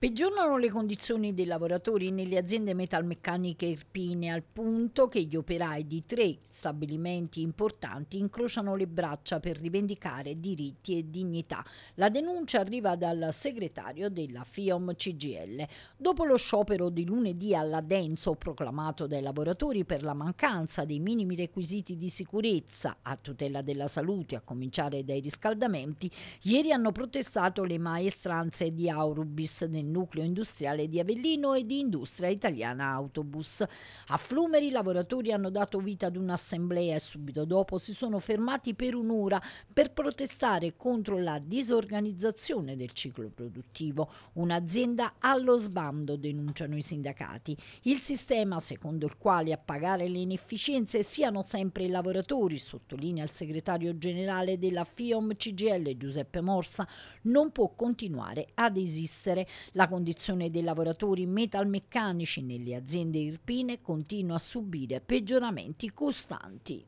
Peggiorano le condizioni dei lavoratori nelle aziende metalmeccaniche irpine al punto che gli operai di tre stabilimenti importanti incrociano le braccia per rivendicare diritti e dignità. La denuncia arriva dal segretario della FIOM CGL. Dopo lo sciopero di lunedì alla Denso proclamato dai lavoratori per la mancanza dei minimi requisiti di sicurezza a tutela della salute, a cominciare dai riscaldamenti, ieri hanno protestato le maestranze di Aurubis nel nucleo industriale di Avellino e di Industria Italiana Autobus. A Flumeri i lavoratori hanno dato vita ad un'assemblea e subito dopo si sono fermati per un'ora per protestare contro la disorganizzazione del ciclo produttivo. Un'azienda allo sbando, denunciano i sindacati. Il sistema secondo il quale a pagare le inefficienze siano sempre i lavoratori, sottolinea il segretario generale della FIOM CGL Giuseppe Morsa, non può continuare ad esistere. La condizione dei lavoratori metalmeccanici nelle aziende irpine continua a subire peggioramenti costanti.